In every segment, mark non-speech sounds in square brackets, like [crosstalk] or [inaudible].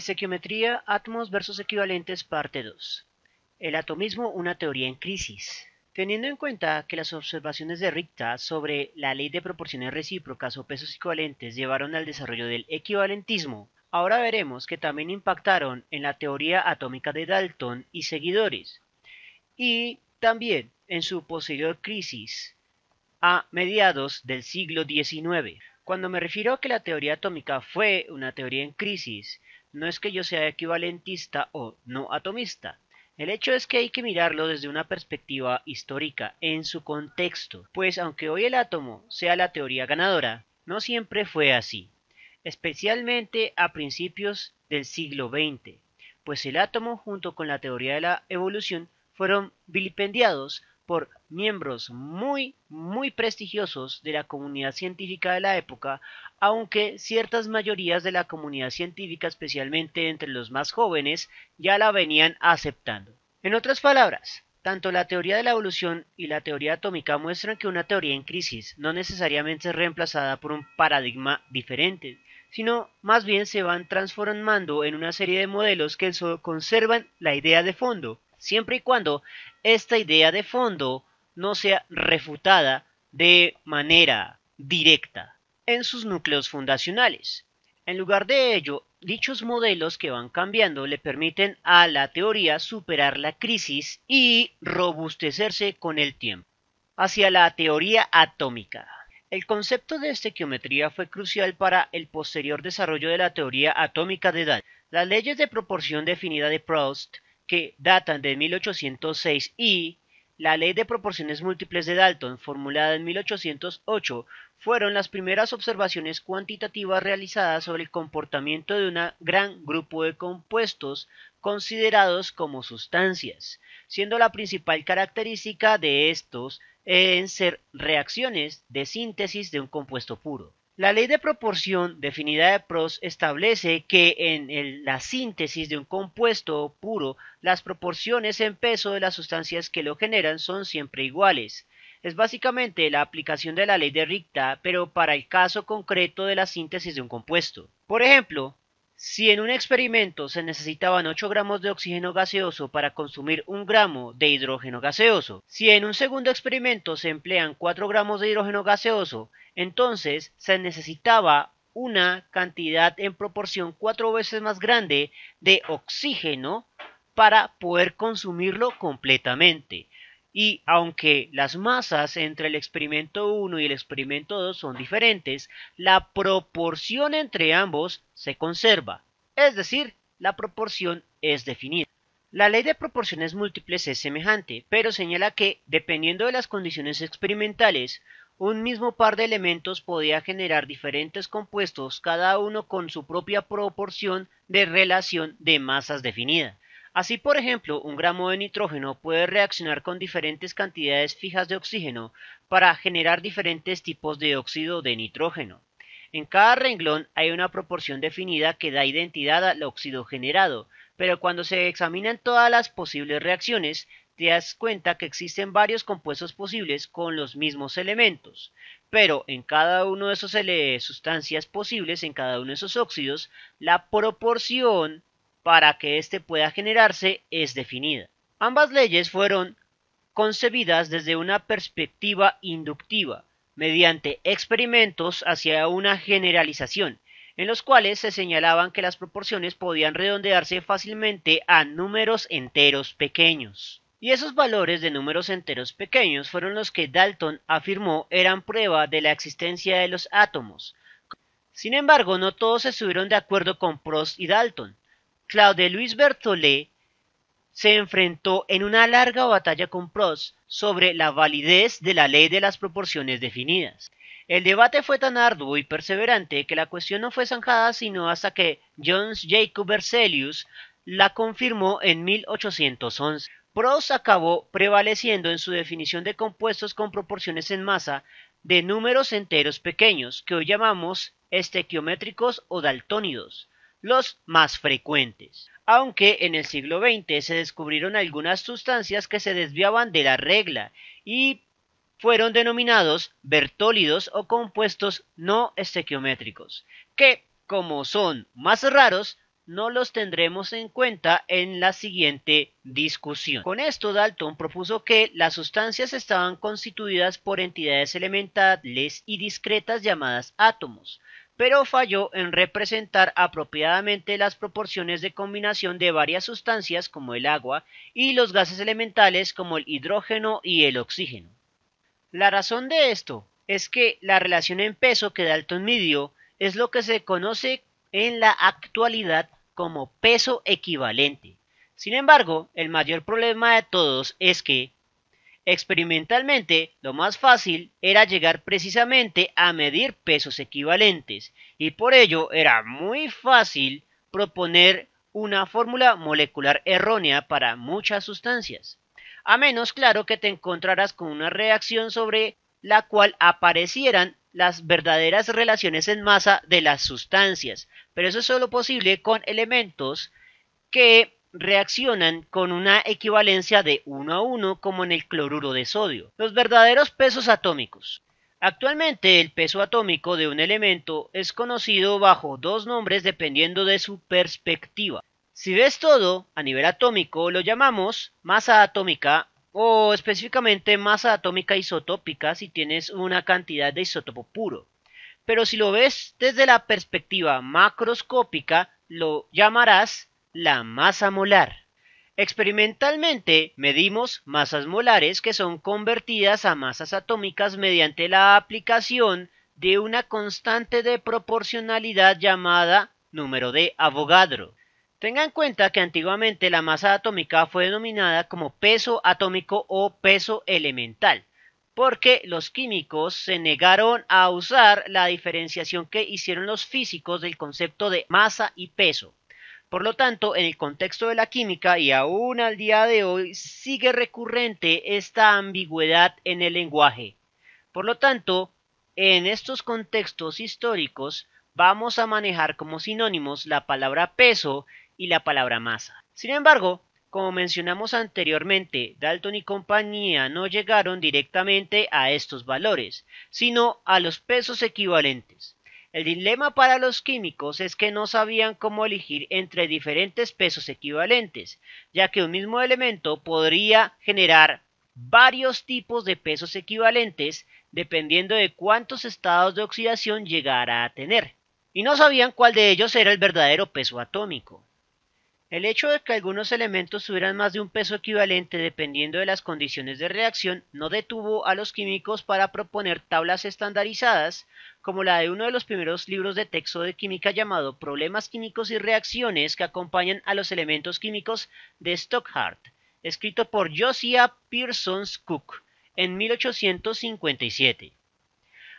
Esequiometría Atmos versus equivalentes parte 2. El atomismo, una teoría en crisis. Teniendo en cuenta que las observaciones de Richter sobre la ley de proporciones recíprocas o pesos equivalentes llevaron al desarrollo del equivalentismo, ahora veremos que también impactaron en la teoría atómica de Dalton y seguidores, y también en su posterior crisis a mediados del siglo XIX. Cuando me refiero a que la teoría atómica fue una teoría en crisis, no es que yo sea equivalentista o no atomista. El hecho es que hay que mirarlo desde una perspectiva histórica, en su contexto, pues aunque hoy el átomo sea la teoría ganadora, no siempre fue así, especialmente a principios del siglo XX, pues el átomo junto con la teoría de la evolución fueron vilipendiados por miembros muy, muy prestigiosos de la comunidad científica de la época, aunque ciertas mayorías de la comunidad científica, especialmente entre los más jóvenes, ya la venían aceptando. En otras palabras, tanto la teoría de la evolución y la teoría atómica muestran que una teoría en crisis no necesariamente es reemplazada por un paradigma diferente, sino más bien se van transformando en una serie de modelos que conservan la idea de fondo, siempre y cuando esta idea de fondo no sea refutada de manera directa en sus núcleos fundacionales. En lugar de ello, dichos modelos que van cambiando le permiten a la teoría superar la crisis y robustecerse con el tiempo. Hacia la teoría atómica. El concepto de estequiometría fue crucial para el posterior desarrollo de la teoría atómica de Dalton. Las leyes de proporción definida de Proust que datan de 1806 y la ley de proporciones múltiples de Dalton, formulada en 1808, fueron las primeras observaciones cuantitativas realizadas sobre el comportamiento de un gran grupo de compuestos considerados como sustancias, siendo la principal característica de estos en ser reacciones de síntesis de un compuesto puro. La ley de proporción definida de Prost establece que en la síntesis de un compuesto puro, las proporciones en peso de las sustancias que lo generan son siempre iguales. Es básicamente la aplicación de la ley de Richter, pero para el caso concreto de la síntesis de un compuesto. Por ejemplo, si en un experimento se necesitaban 8 gramos de oxígeno gaseoso para consumir 1 gramo de hidrógeno gaseoso, si en un segundo experimento se emplean 4 gramos de hidrógeno gaseoso, entonces se necesitaba una cantidad en proporción 4 veces más grande de oxígeno para poder consumirlo completamente. Y aunque las masas entre el experimento 1 y el experimento 2 son diferentes, la proporción entre ambos se conserva, es decir, la proporción es definida. La ley de proporciones múltiples es semejante, pero señala que, dependiendo de las condiciones experimentales, un mismo par de elementos podía generar diferentes compuestos, cada uno con su propia proporción de relación de masas definida. Así, por ejemplo, un gramo de nitrógeno puede reaccionar con diferentes cantidades fijas de oxígeno para generar diferentes tipos de óxido de nitrógeno. En cada renglón hay una proporción definida que da identidad al óxido generado, pero cuando se examinan todas las posibles reacciones, te das cuenta que existen varios compuestos posibles con los mismos elementos, pero en cada uno de esos sustancias posibles, en cada uno de esos óxidos, la proporción para que éste pueda generarse es definida. Ambas leyes fueron concebidas desde una perspectiva inductiva, mediante experimentos hacia una generalización, en los cuales se señalaban que las proporciones podían redondearse fácilmente a números enteros pequeños. Y esos valores de números enteros pequeños fueron los que Dalton afirmó eran prueba de la existencia de los átomos. Sin embargo, no todos se estuvieron de acuerdo con Prost y Dalton, Claude Luis Berthollet se enfrentó en una larga batalla con Prost sobre la validez de la ley de las proporciones definidas. El debate fue tan arduo y perseverante que la cuestión no fue zanjada sino hasta que John Jacob Berzelius la confirmó en 1811. Prost acabó prevaleciendo en su definición de compuestos con proporciones en masa de números enteros pequeños, que hoy llamamos estequiométricos o daltónidos los más frecuentes, aunque en el siglo XX se descubrieron algunas sustancias que se desviaban de la regla y fueron denominados bertólidos o compuestos no estequiométricos, que, como son más raros, no los tendremos en cuenta en la siguiente discusión. Con esto, Dalton propuso que las sustancias estaban constituidas por entidades elementales y discretas llamadas átomos, pero falló en representar apropiadamente las proporciones de combinación de varias sustancias como el agua y los gases elementales como el hidrógeno y el oxígeno. La razón de esto es que la relación en peso que da Dalton medio, es lo que se conoce en la actualidad como peso equivalente. Sin embargo, el mayor problema de todos es que Experimentalmente, lo más fácil era llegar precisamente a medir pesos equivalentes, y por ello era muy fácil proponer una fórmula molecular errónea para muchas sustancias, a menos claro que te encontraras con una reacción sobre la cual aparecieran las verdaderas relaciones en masa de las sustancias, pero eso es sólo posible con elementos que reaccionan con una equivalencia de 1 a 1 como en el cloruro de sodio. Los verdaderos pesos atómicos. Actualmente el peso atómico de un elemento es conocido bajo dos nombres dependiendo de su perspectiva. Si ves todo a nivel atómico lo llamamos masa atómica o específicamente masa atómica isotópica si tienes una cantidad de isótopo puro. Pero si lo ves desde la perspectiva macroscópica lo llamarás la masa molar. Experimentalmente medimos masas molares que son convertidas a masas atómicas mediante la aplicación de una constante de proporcionalidad llamada número de Avogadro. Tenga en cuenta que antiguamente la masa atómica fue denominada como peso atómico o peso elemental, porque los químicos se negaron a usar la diferenciación que hicieron los físicos del concepto de masa y peso. Por lo tanto, en el contexto de la química y aún al día de hoy sigue recurrente esta ambigüedad en el lenguaje. Por lo tanto, en estos contextos históricos vamos a manejar como sinónimos la palabra peso y la palabra masa. Sin embargo, como mencionamos anteriormente, Dalton y compañía no llegaron directamente a estos valores, sino a los pesos equivalentes. El dilema para los químicos es que no sabían cómo elegir entre diferentes pesos equivalentes, ya que un mismo elemento podría generar varios tipos de pesos equivalentes dependiendo de cuántos estados de oxidación llegara a tener, y no sabían cuál de ellos era el verdadero peso atómico. El hecho de que algunos elementos tuvieran más de un peso equivalente dependiendo de las condiciones de reacción no detuvo a los químicos para proponer tablas estandarizadas, como la de uno de los primeros libros de texto de química llamado Problemas químicos y reacciones que acompañan a los elementos químicos de Stockhart, escrito por Josiah Pearson Cook en 1857.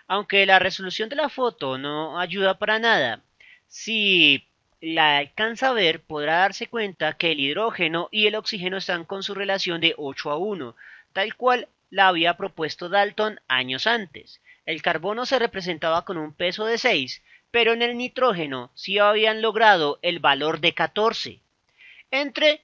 Aunque la resolución de la foto no ayuda para nada, si la alcanza a ver podrá darse cuenta que el hidrógeno y el oxígeno están con su relación de 8 a 1, tal cual la había propuesto Dalton años antes. El carbono se representaba con un peso de 6, pero en el nitrógeno sí habían logrado el valor de 14. Entre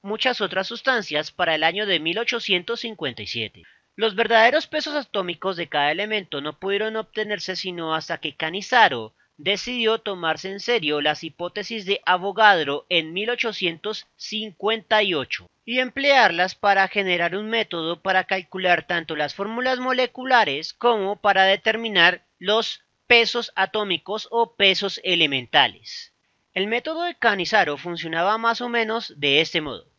muchas otras sustancias para el año de 1857. Los verdaderos pesos atómicos de cada elemento no pudieron obtenerse sino hasta que Canizaro decidió tomarse en serio las hipótesis de Avogadro en 1858 y emplearlas para generar un método para calcular tanto las fórmulas moleculares como para determinar los pesos atómicos o pesos elementales. El método de Canizaro funcionaba más o menos de este modo.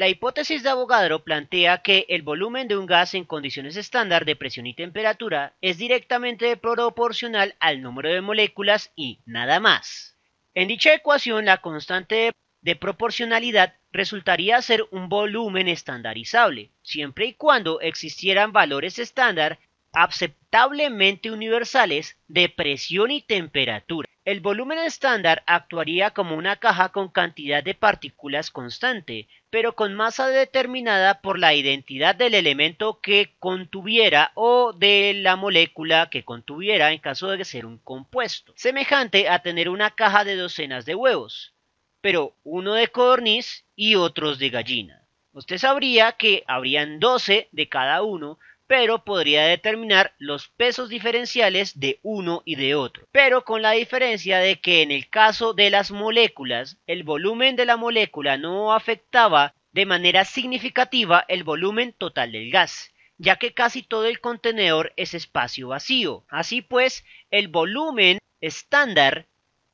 La hipótesis de Avogadro plantea que el volumen de un gas en condiciones estándar de presión y temperatura es directamente proporcional al número de moléculas y nada más. En dicha ecuación, la constante de proporcionalidad resultaría ser un volumen estandarizable, siempre y cuando existieran valores estándar aceptablemente universales de presión y temperatura. El volumen estándar actuaría como una caja con cantidad de partículas constante, pero con masa determinada por la identidad del elemento que contuviera o de la molécula que contuviera en caso de ser un compuesto, semejante a tener una caja de docenas de huevos, pero uno de codorniz y otros de gallina. Usted sabría que habrían 12 de cada uno pero podría determinar los pesos diferenciales de uno y de otro, pero con la diferencia de que en el caso de las moléculas, el volumen de la molécula no afectaba de manera significativa el volumen total del gas ya que casi todo el contenedor es espacio vacío. Así pues, el volumen estándar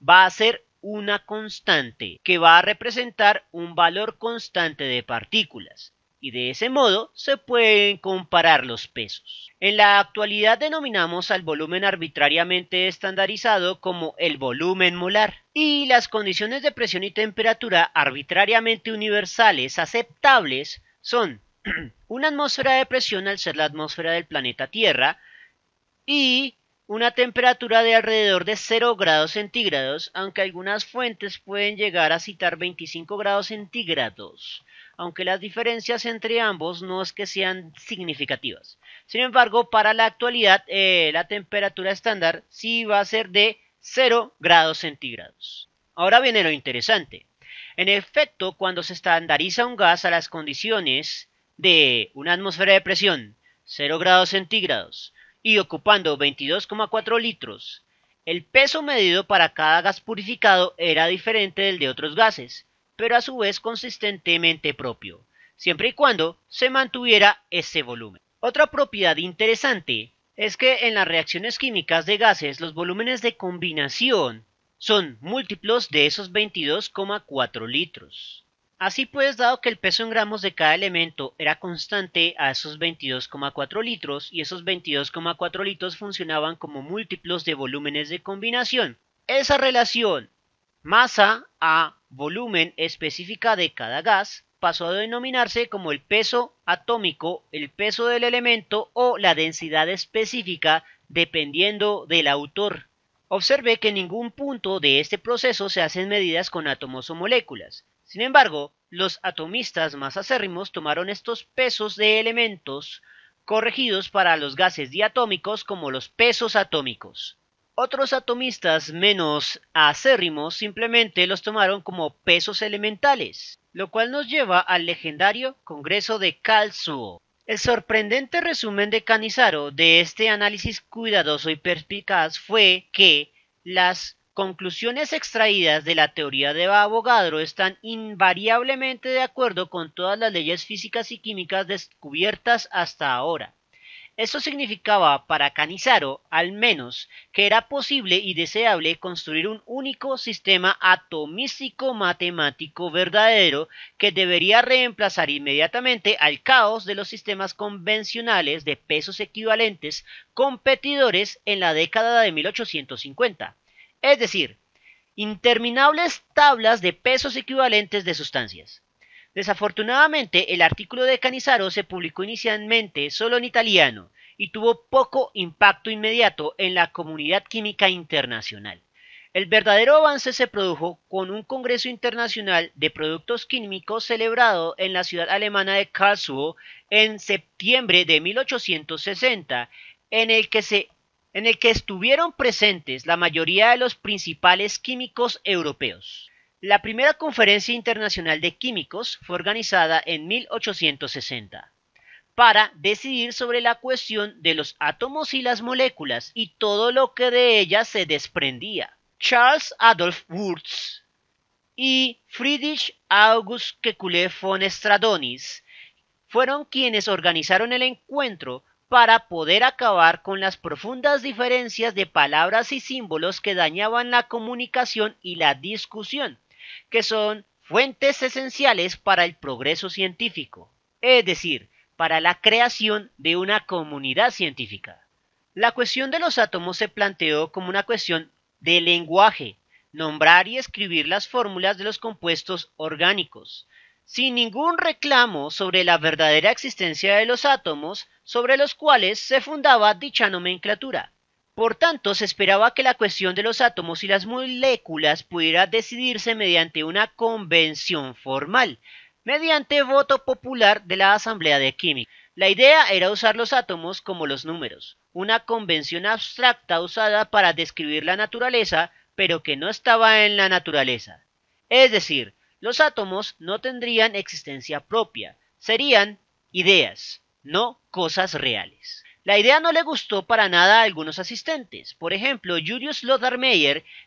va a ser una constante, que va a representar un valor constante de partículas y de ese modo se pueden comparar los pesos. En la actualidad denominamos al volumen arbitrariamente estandarizado como el volumen molar y las condiciones de presión y temperatura arbitrariamente universales aceptables son [clears throat] una atmósfera de presión al ser la atmósfera del planeta Tierra y una temperatura de alrededor de 0 grados centígrados, aunque algunas fuentes pueden llegar a citar 25 grados centígrados aunque las diferencias entre ambos no es que sean significativas. Sin embargo, para la actualidad, eh, la temperatura estándar sí va a ser de 0 grados centígrados. Ahora viene lo interesante. En efecto, cuando se estandariza un gas a las condiciones de una atmósfera de presión 0 grados centígrados y ocupando 22,4 litros, el peso medido para cada gas purificado era diferente del de otros gases, pero a su vez consistentemente propio, siempre y cuando se mantuviera ese volumen. Otra propiedad interesante es que en las reacciones químicas de gases los volúmenes de combinación son múltiplos de esos 22,4 litros. Así pues, dado que el peso en gramos de cada elemento era constante a esos 22,4 litros y esos 22,4 litros funcionaban como múltiplos de volúmenes de combinación, esa relación masa a volumen específica de cada gas pasó a denominarse como el peso atómico, el peso del elemento o la densidad específica dependiendo del autor. Observe que en ningún punto de este proceso se hacen medidas con átomos o moléculas. Sin embargo, los atomistas más acérrimos tomaron estos pesos de elementos corregidos para los gases diatómicos como los pesos atómicos. Otros atomistas menos acérrimos simplemente los tomaron como pesos elementales, lo cual nos lleva al legendario Congreso de Calzuo. El sorprendente resumen de Canizaro de este análisis cuidadoso y perspicaz fue que las conclusiones extraídas de la teoría de Avogadro están invariablemente de acuerdo con todas las leyes físicas y químicas descubiertas hasta ahora. Eso significaba para Canizaro, al menos, que era posible y deseable construir un único sistema atomístico matemático verdadero que debería reemplazar inmediatamente al caos de los sistemas convencionales de pesos equivalentes competidores en la década de 1850. Es decir, interminables tablas de pesos equivalentes de sustancias. Desafortunadamente, el artículo de Canizaro se publicó inicialmente solo en italiano y tuvo poco impacto inmediato en la comunidad química internacional. El verdadero avance se produjo con un Congreso Internacional de Productos Químicos celebrado en la ciudad alemana de Karlsruhe en septiembre de 1860, en el que estuvieron presentes la mayoría de los principales químicos europeos. La primera Conferencia Internacional de Químicos fue organizada en 1860 para decidir sobre la cuestión de los átomos y las moléculas y todo lo que de ellas se desprendía. Charles Adolf Wurtz y Friedrich August Kekulé von Stradonis fueron quienes organizaron el encuentro para poder acabar con las profundas diferencias de palabras y símbolos que dañaban la comunicación y la discusión que son fuentes esenciales para el progreso científico, es decir, para la creación de una comunidad científica. La cuestión de los átomos se planteó como una cuestión de lenguaje, nombrar y escribir las fórmulas de los compuestos orgánicos, sin ningún reclamo sobre la verdadera existencia de los átomos sobre los cuales se fundaba dicha nomenclatura. Por tanto, se esperaba que la cuestión de los átomos y las moléculas pudiera decidirse mediante una convención formal, mediante voto popular de la Asamblea de Química. La idea era usar los átomos como los números, una convención abstracta usada para describir la naturaleza, pero que no estaba en la naturaleza. Es decir, los átomos no tendrían existencia propia, serían ideas, no cosas reales. La idea no le gustó para nada a algunos asistentes. Por ejemplo, Julius Lothar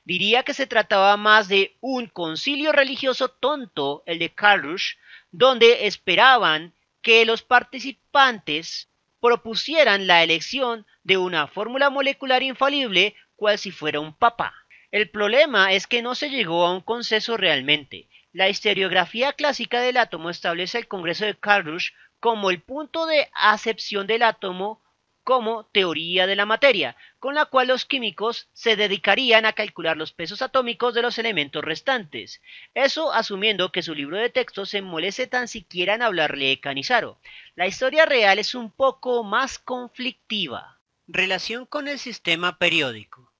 diría que se trataba más de un concilio religioso tonto, el de Karlsruhe, donde esperaban que los participantes propusieran la elección de una fórmula molecular infalible cual si fuera un papa. El problema es que no se llegó a un consenso realmente. La historiografía clásica del átomo establece el Congreso de Karlsruhe como el punto de acepción del átomo como teoría de la materia, con la cual los químicos se dedicarían a calcular los pesos atómicos de los elementos restantes. Eso asumiendo que su libro de texto se moleste tan siquiera en hablarle de Canizaro. La historia real es un poco más conflictiva. Relación con el sistema periódico.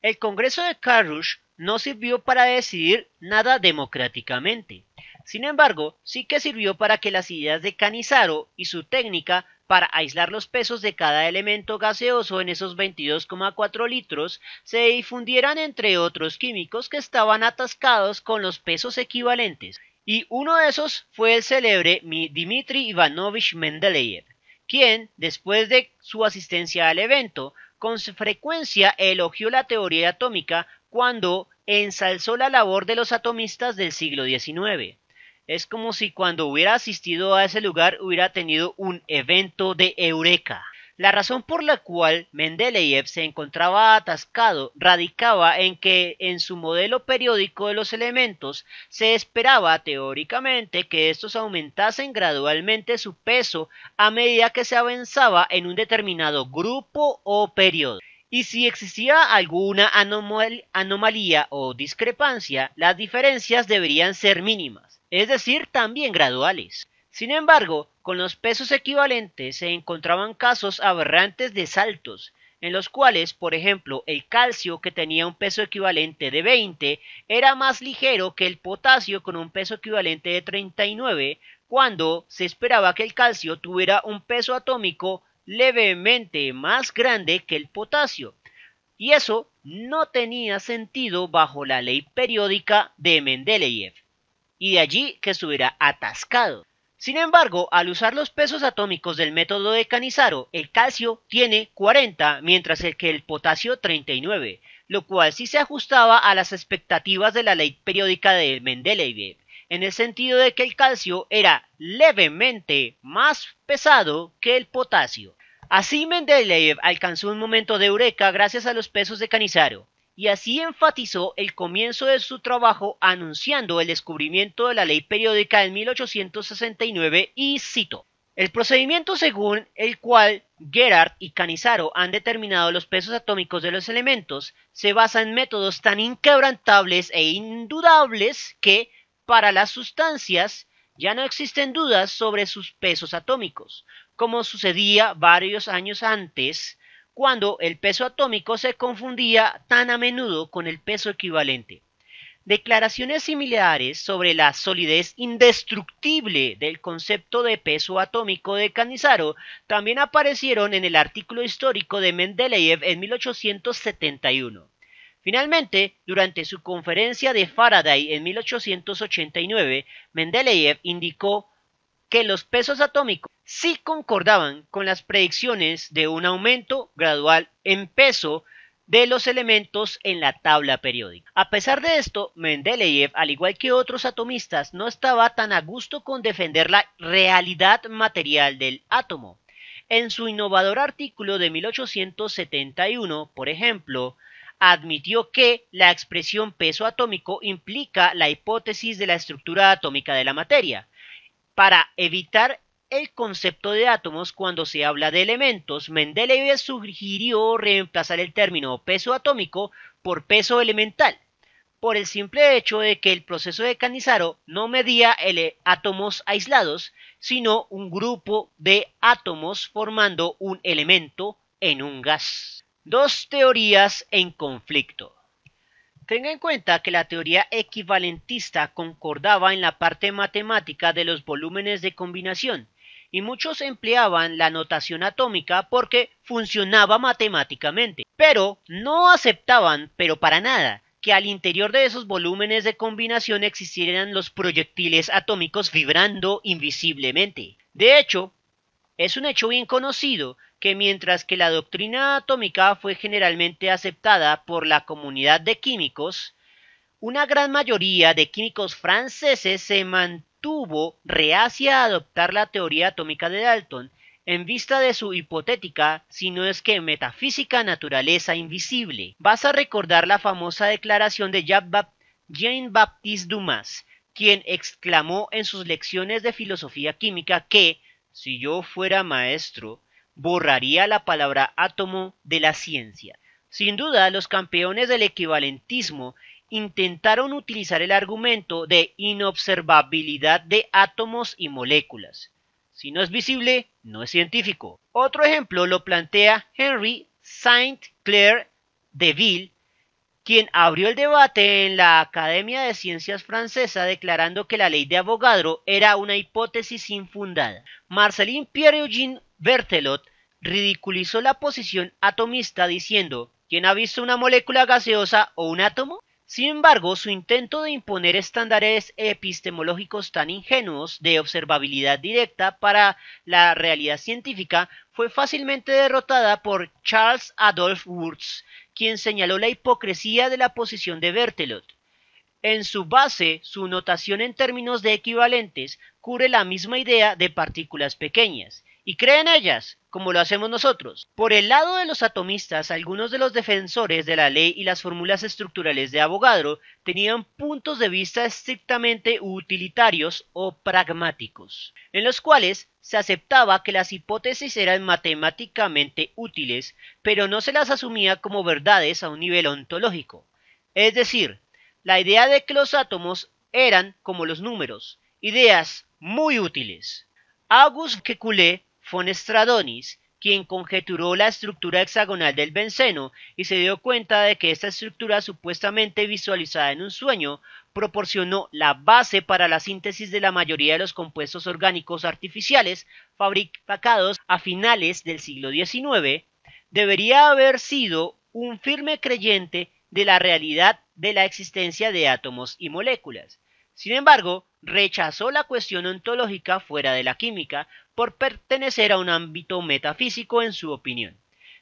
El Congreso de Carrush no sirvió para decidir nada democráticamente. Sin embargo, sí que sirvió para que las ideas de Canizaro y su técnica para aislar los pesos de cada elemento gaseoso en esos 22,4 litros, se difundieran entre otros químicos que estaban atascados con los pesos equivalentes. Y uno de esos fue el célebre Dmitri Ivanovich Mendeleev, quien, después de su asistencia al evento, con frecuencia elogió la teoría atómica cuando ensalzó la labor de los atomistas del siglo XIX. Es como si cuando hubiera asistido a ese lugar hubiera tenido un evento de eureka. La razón por la cual Mendeleev se encontraba atascado radicaba en que en su modelo periódico de los elementos se esperaba teóricamente que estos aumentasen gradualmente su peso a medida que se avanzaba en un determinado grupo o periodo. Y si existía alguna anomalía o discrepancia, las diferencias deberían ser mínimas es decir, también graduales. Sin embargo, con los pesos equivalentes se encontraban casos aberrantes de saltos, en los cuales, por ejemplo, el calcio que tenía un peso equivalente de 20 era más ligero que el potasio con un peso equivalente de 39, cuando se esperaba que el calcio tuviera un peso atómico levemente más grande que el potasio. Y eso no tenía sentido bajo la ley periódica de Mendeleev y de allí que estuviera atascado. Sin embargo, al usar los pesos atómicos del método de Canizaro, el calcio tiene 40, mientras que el potasio 39, lo cual sí se ajustaba a las expectativas de la ley periódica de Mendeleev, en el sentido de que el calcio era levemente más pesado que el potasio. Así Mendeleev alcanzó un momento de eureka gracias a los pesos de Canizaro y así enfatizó el comienzo de su trabajo anunciando el descubrimiento de la ley periódica en 1869 y cito. El procedimiento según el cual Gerard y Canizaro han determinado los pesos atómicos de los elementos se basa en métodos tan inquebrantables e indudables que, para las sustancias, ya no existen dudas sobre sus pesos atómicos, como sucedía varios años antes cuando el peso atómico se confundía tan a menudo con el peso equivalente. Declaraciones similares sobre la solidez indestructible del concepto de peso atómico de Canizaro también aparecieron en el artículo histórico de Mendeleev en 1871. Finalmente, durante su conferencia de Faraday en 1889, Mendeleev indicó que los pesos atómicos sí concordaban con las predicciones de un aumento gradual en peso de los elementos en la tabla periódica. A pesar de esto, Mendeleev, al igual que otros atomistas, no estaba tan a gusto con defender la realidad material del átomo. En su innovador artículo de 1871, por ejemplo, admitió que la expresión peso atómico implica la hipótesis de la estructura atómica de la materia, para evitar el concepto de átomos cuando se habla de elementos, Mendeleev sugirió reemplazar el término peso atómico por peso elemental, por el simple hecho de que el proceso de Canizaro no medía el átomos aislados, sino un grupo de átomos formando un elemento en un gas. Dos teorías en conflicto. Tenga en cuenta que la teoría equivalentista concordaba en la parte matemática de los volúmenes de combinación, y muchos empleaban la notación atómica porque funcionaba matemáticamente, pero no aceptaban, pero para nada, que al interior de esos volúmenes de combinación existieran los proyectiles atómicos vibrando invisiblemente. De hecho, es un hecho bien conocido que mientras que la doctrina atómica fue generalmente aceptada por la comunidad de químicos, una gran mayoría de químicos franceses se mantuvo reacia a adoptar la teoría atómica de Dalton en vista de su hipotética, si no es que metafísica naturaleza invisible. Vas a recordar la famosa declaración de Jean-Baptiste Dumas, quien exclamó en sus lecciones de filosofía química que si yo fuera maestro, borraría la palabra átomo de la ciencia. Sin duda, los campeones del equivalentismo intentaron utilizar el argumento de inobservabilidad de átomos y moléculas. Si no es visible, no es científico. Otro ejemplo lo plantea Henry Saint Clair Ville quien abrió el debate en la Academia de Ciencias Francesa declarando que la ley de Avogadro era una hipótesis infundada. Marcelin Pierre-Eugène Bertelot ridiculizó la posición atomista diciendo ¿Quién ha visto una molécula gaseosa o un átomo? Sin embargo, su intento de imponer estándares epistemológicos tan ingenuos de observabilidad directa para la realidad científica fue fácilmente derrotada por Charles Adolphe Wurtz, quien señaló la hipocresía de la posición de Bertelot. En su base, su notación en términos de equivalentes cubre la misma idea de partículas pequeñas, y creen en ellas, como lo hacemos nosotros. Por el lado de los atomistas, algunos de los defensores de la ley y las fórmulas estructurales de Avogadro tenían puntos de vista estrictamente utilitarios o pragmáticos, en los cuales se aceptaba que las hipótesis eran matemáticamente útiles, pero no se las asumía como verdades a un nivel ontológico. Es decir, la idea de que los átomos eran como los números, ideas muy útiles. August Kekulé Fonestradonis, quien conjeturó la estructura hexagonal del benceno y se dio cuenta de que esta estructura supuestamente visualizada en un sueño proporcionó la base para la síntesis de la mayoría de los compuestos orgánicos artificiales fabricados a finales del siglo XIX, debería haber sido un firme creyente de la realidad de la existencia de átomos y moléculas. Sin embargo, rechazó la cuestión ontológica fuera de la química por pertenecer a un ámbito metafísico en su opinión.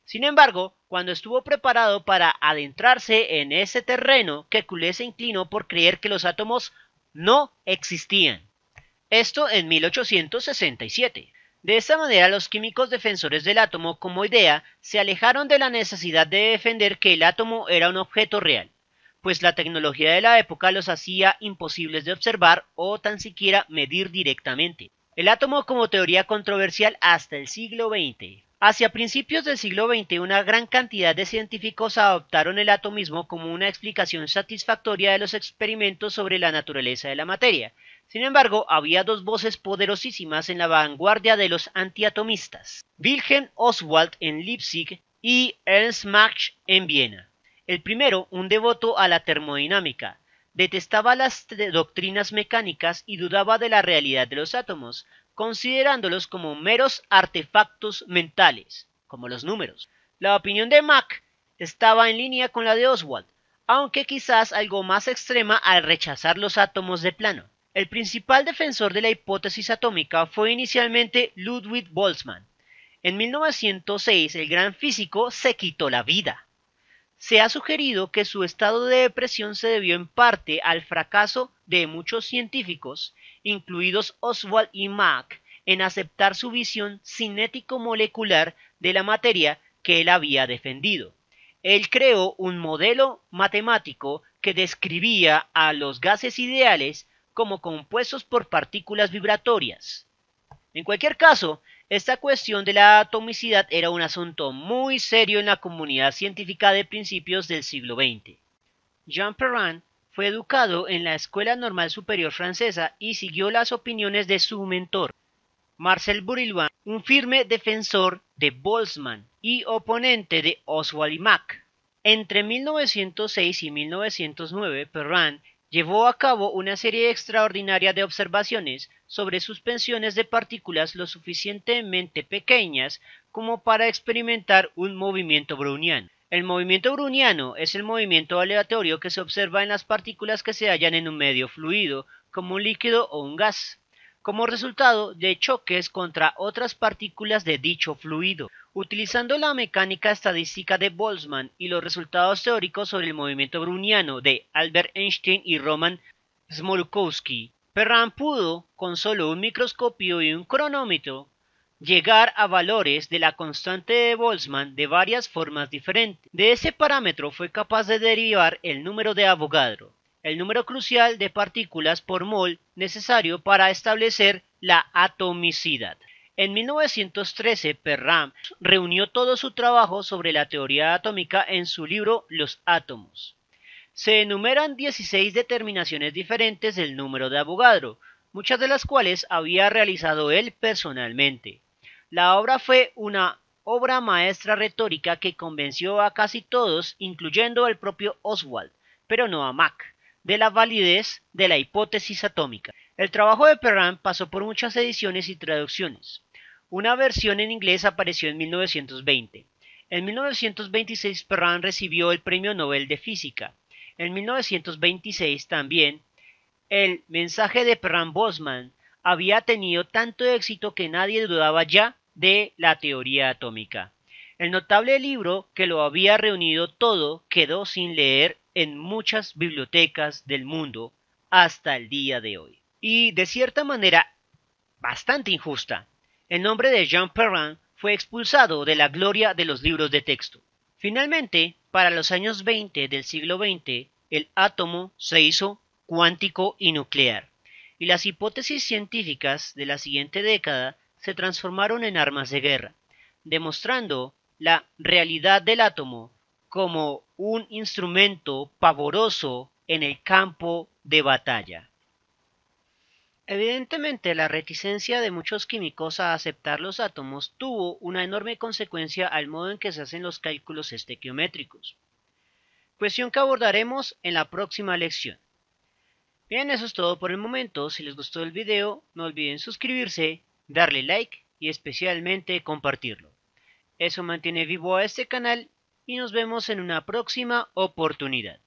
Sin embargo, cuando estuvo preparado para adentrarse en ese terreno, Kekulé se inclinó por creer que los átomos no existían. Esto en 1867. De esta manera los químicos defensores del átomo como idea se alejaron de la necesidad de defender que el átomo era un objeto real pues la tecnología de la época los hacía imposibles de observar o tan siquiera medir directamente. El átomo como teoría controversial hasta el siglo XX. Hacia principios del siglo XX una gran cantidad de científicos adoptaron el atomismo como una explicación satisfactoria de los experimentos sobre la naturaleza de la materia. Sin embargo, había dos voces poderosísimas en la vanguardia de los antiatomistas, Wilhelm Oswald en Leipzig y Ernst Mach en Viena. El primero, un devoto a la termodinámica, detestaba las doctrinas mecánicas y dudaba de la realidad de los átomos, considerándolos como meros artefactos mentales, como los números. La opinión de Mack estaba en línea con la de Oswald, aunque quizás algo más extrema al rechazar los átomos de plano. El principal defensor de la hipótesis atómica fue inicialmente Ludwig Boltzmann. En 1906 el gran físico se quitó la vida. Se ha sugerido que su estado de depresión se debió en parte al fracaso de muchos científicos, incluidos Oswald y Mack, en aceptar su visión cinético-molecular de la materia que él había defendido. Él creó un modelo matemático que describía a los gases ideales como compuestos por partículas vibratorias. En cualquier caso, esta cuestión de la atomicidad era un asunto muy serio en la comunidad científica de principios del siglo XX. Jean Perrin fue educado en la Escuela Normal Superior Francesa y siguió las opiniones de su mentor, Marcel Burilvan un firme defensor de Boltzmann y oponente de Oswald y Mack. Entre 1906 y 1909, Perrin Llevó a cabo una serie extraordinaria de observaciones sobre suspensiones de partículas lo suficientemente pequeñas como para experimentar un movimiento browniano. El movimiento browniano es el movimiento aleatorio que se observa en las partículas que se hallan en un medio fluido, como un líquido o un gas como resultado de choques contra otras partículas de dicho fluido. Utilizando la mecánica estadística de Boltzmann y los resultados teóricos sobre el movimiento bruniano de Albert Einstein y Roman Smolkowski, Perrin pudo, con solo un microscopio y un cronómetro, llegar a valores de la constante de Boltzmann de varias formas diferentes. De ese parámetro fue capaz de derivar el número de Avogadro el número crucial de partículas por mol necesario para establecer la atomicidad. En 1913, Perram reunió todo su trabajo sobre la teoría atómica en su libro Los átomos. Se enumeran 16 determinaciones diferentes del número de Avogadro, muchas de las cuales había realizado él personalmente. La obra fue una obra maestra retórica que convenció a casi todos, incluyendo al propio Oswald, pero no a Mack de la validez de la hipótesis atómica. El trabajo de Perrin pasó por muchas ediciones y traducciones. Una versión en inglés apareció en 1920. En 1926 Perrin recibió el Premio Nobel de Física. En 1926 también el mensaje de Perrin Bosman había tenido tanto éxito que nadie dudaba ya de la teoría atómica. El notable libro que lo había reunido todo quedó sin leer en muchas bibliotecas del mundo hasta el día de hoy. Y de cierta manera bastante injusta, el nombre de Jean Perrin fue expulsado de la gloria de los libros de texto. Finalmente, para los años 20 del siglo XX, el átomo se hizo cuántico y nuclear, y las hipótesis científicas de la siguiente década se transformaron en armas de guerra, demostrando la realidad del átomo como un instrumento pavoroso en el campo de batalla. Evidentemente, la reticencia de muchos químicos a aceptar los átomos tuvo una enorme consecuencia al modo en que se hacen los cálculos estequiométricos. Cuestión que abordaremos en la próxima lección. Bien, eso es todo por el momento. Si les gustó el video, no olviden suscribirse, darle like y especialmente compartirlo. Eso mantiene vivo a este canal y nos vemos en una próxima oportunidad.